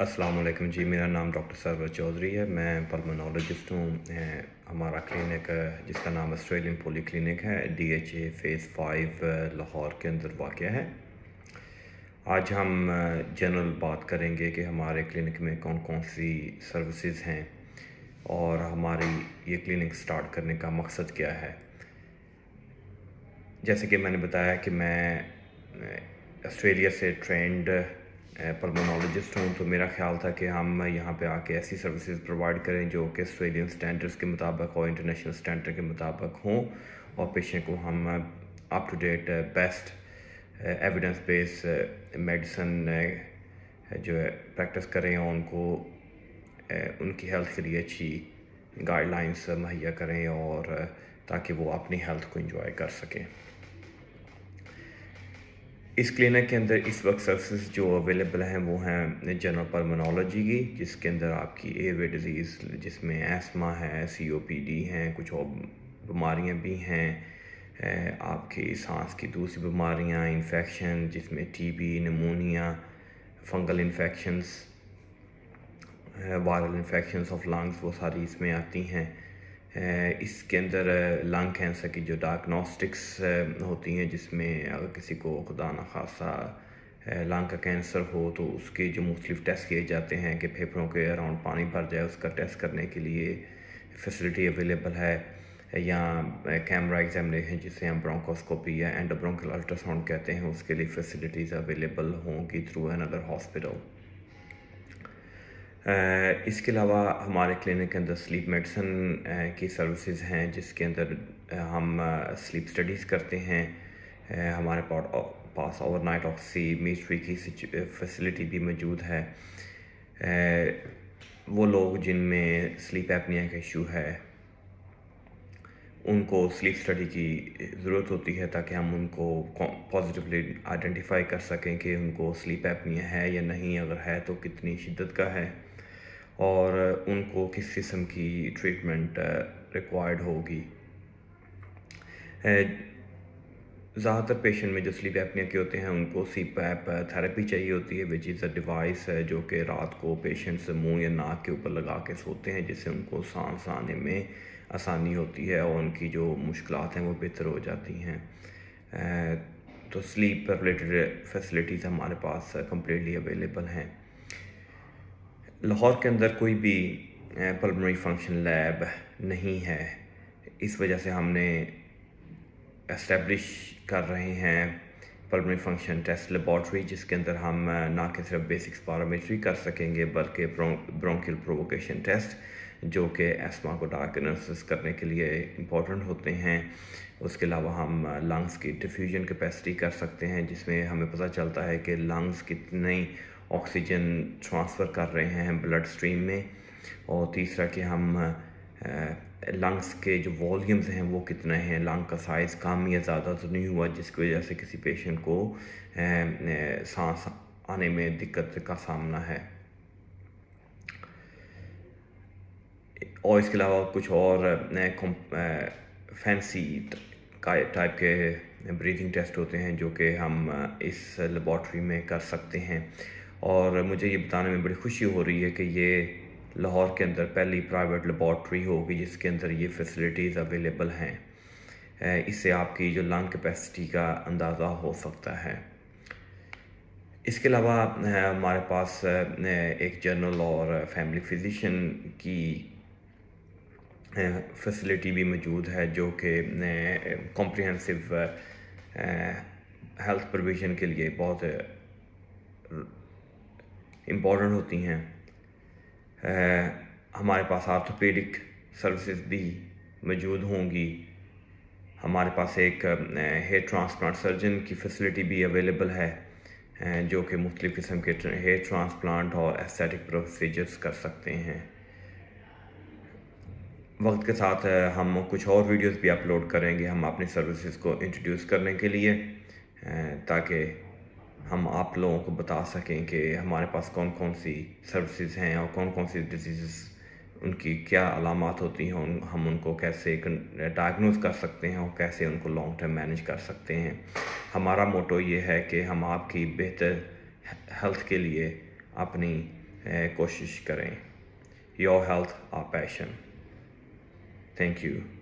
अस्सलाम जी मेरा नाम डॉक्टर सरवर चौधरी है मैं पल्मोनोलॉजिस्ट हूँ हमारा क्लिनिक जिसका नाम ऑस्ट्रेलियन पोली क्लिनिक है D H A phase five Lahore के अंदर वाक़ है आज हम जनरल बात करेंगे कि हमारे क्लिनिक में कौन कौन सी सर्विसेज हैं और हमारी ये क्लिनिक स्टार्ट करने का मकसद क्या है जैसे कि मैंने बताया कि मैं ऑस्ट्रेलिया से ट्रेंड पल्मोनोलॉजिस्ट हूँ तो मेरा ख्याल था कि हम यहाँ पे आके ऐसी सर्विसेज प्रोवाइड करें जो कि ऑस्ट्रेलियन स्टैंडर्ड्स के मुताबिक और इंटरनेशनल स्टैंडर्ड के मुताबिक हों और पेशेंट को हम up to date best evidence based medicine जो है प्रैक्टिस करें और उनको उनकी हेल्थ के लिए अच्छी गाइडलाइंस मुहैया करें और ताकि वो अपनी हेल्थ को इंजॉय कर सकें इस क्लिनिक के अंदर इस वक्त सर्विसेज जो अवेलेबल हैं वो हैं जनरल परमोनोलॉजी की जिसके अंदर आपकी एयरवे डिजीज़ जिसमें एस्मा है सी ओ पी डी हैं कुछ और बीमारियाँ भी हैं आपकी सांस की दूसरी बीमारियाँ इन्फेक्शन जिसमें T B pneumonia fungal infections viral infections of lungs वो सारी इसमें आती हैं इसके अंदर लंग कैंसर की जो डायग्नोस्टिक्स होती हैं जिसमें अगर किसी को खुदा न खासा लंग का कैंसर हो तो उसके जो मुख्तलिफ टेस्ट किए जाते हैं कि फेफड़ों के अराउंड पानी भर जाए उसका टेस्ट करने के लिए फैसिलिटी अवेलेबल है या कैमरा एग्जामिनेशन जिसे हम ब्रोंकोस्कोपी या एंडोब्रोंकल अल्ट्रासाउंड कहते हैं उसके लिए फैसिलिटीज़ अवेलेबल होंगी थ्रू एन अदर हॉस्पिटल इसके अलावा हमारे क्लिनिक के अंदर स्लीप मेडिसन की सर्विसेज हैं जिसके अंदर हम स्लीप स्टडीज़ करते हैं हमारे पास ओवरनाइट ऑक्सी मिस्ट्री की फैसिलिटी भी मौजूद है वो लोग जिनमें स्लीप एपनिया का इशू है उनको स्लीप स्टडी की ज़रूरत होती है ताकि हम उनको पॉजिटिवली आइडेंटिफाई कर सकें कि उनको स्लीप एपनिया है या नहीं अगर है तो कितनी शिद्दत का है और उनको किस किस्म की ट्रीटमेंट रिक्वायर्ड uh, होगी uh, ज़्यादातर पेशेंट में जो स्लीप एपनिया के होते हैं उनको सी पैप थेरेपी चाहिए होती है विच इज़ अ डिवाइस है जो कि रात को पेशेंट्स मुंह या नाक के ऊपर लगा के सोते हैं जिससे उनको सांस आने में आसानी होती है और उनकी जो मुश्किल हैं वो बेहतर हो जाती हैं uh, तो स्लीप रिलेटेड फैसिलिटीज़ हमारे पास कम्प्लीटली अवेलेबल हैं लाहौर के अंदर कोई भी पल्मरी फंक्शन लैब नहीं है इस वजह से हमने एस्टेब्लिश कर रहे हैं पल्मरी फंक्शन टेस्ट लेबॉर्ट्री जिसके अंदर हम ना कि सिर्फ बेसिक्स पारामेट्री कर सकेंगे बल्कि ब्रोंकिल प्रोवोकेशन टेस्ट जो कि एस्मा को डायग्नोसिस करने के लिए इम्पॉर्टेंट होते हैं उसके अलावा हम लंग्स की डिफ्यूजन कैपेसिटी कर सकते हैं जिसमें हमें पता चलता है कि लंग्स कितनी ऑक्सीजन ट्रांसफ़र कर रहे हैं ब्लड स्ट्रीम में और तीसरा कि हम लंग्स के जो वॉल्यूम्स हैं वो कितने हैं लंग का साइज़ कम या ज़्यादा तो नहीं हुआ जिसकी वजह से किसी पेशेंट को सांस आने में दिक्कत का सामना है और इसके अलावा कुछ और फैंसी टाइप के ब्रीदिंग टेस्ट होते हैं जो कि हम इस लेबॉर्ट्री में कर सकते हैं और मुझे ये बताने में बड़ी खुशी हो रही है कि ये लाहौर के अंदर पहली प्राइवेट लेबॉर्ट्री होगी जिसके अंदर ये फैसिलिटीज़ अवेलेबल हैं इससे आपकी जो लंग कैपेसिटी का अंदाज़ा हो सकता है इसके अलावा हमारे पास एक जनरल और फैमिली फिजिशन की फैसिलिटी भी मौजूद है जो कि कॉम्प्रिहेंसिव हेल्थ प्रोविजन के लिए बहुत इम्पॉर्टेंट होती हैं हमारे पास आर्थोपेडिक सर्विसेज भी मौजूद होंगी हमारे पास एक हेयर ट्रांसप्लांट सर्जन की फैसिलिटी भी अवेलेबल है जो कि मुख्तु किस्म के हेयर ट्रांसप्लांट और एस्थेटिक प्रोसीजर्स कर सकते हैं वक्त के साथ हम कुछ और वीडियोस भी अपलोड करेंगे हम अपनी सर्विसेज को इंट्रोड्यूस करने के लिए ताकि हम आप लोगों को बता सकें कि हमारे पास कौन कौन सी सर्विसेज हैं और कौन कौन सी डिजीज़ उनकी क्या अलामत होती हैं हम उनको कैसे डायग्नोज कर सकते हैं और कैसे उनको लॉन्ग टर्म मैनेज कर सकते हैं हमारा मोटो ये है कि हम आपकी बेहतर हेल्थ के लिए अपनी कोशिश करें your health our passion thank you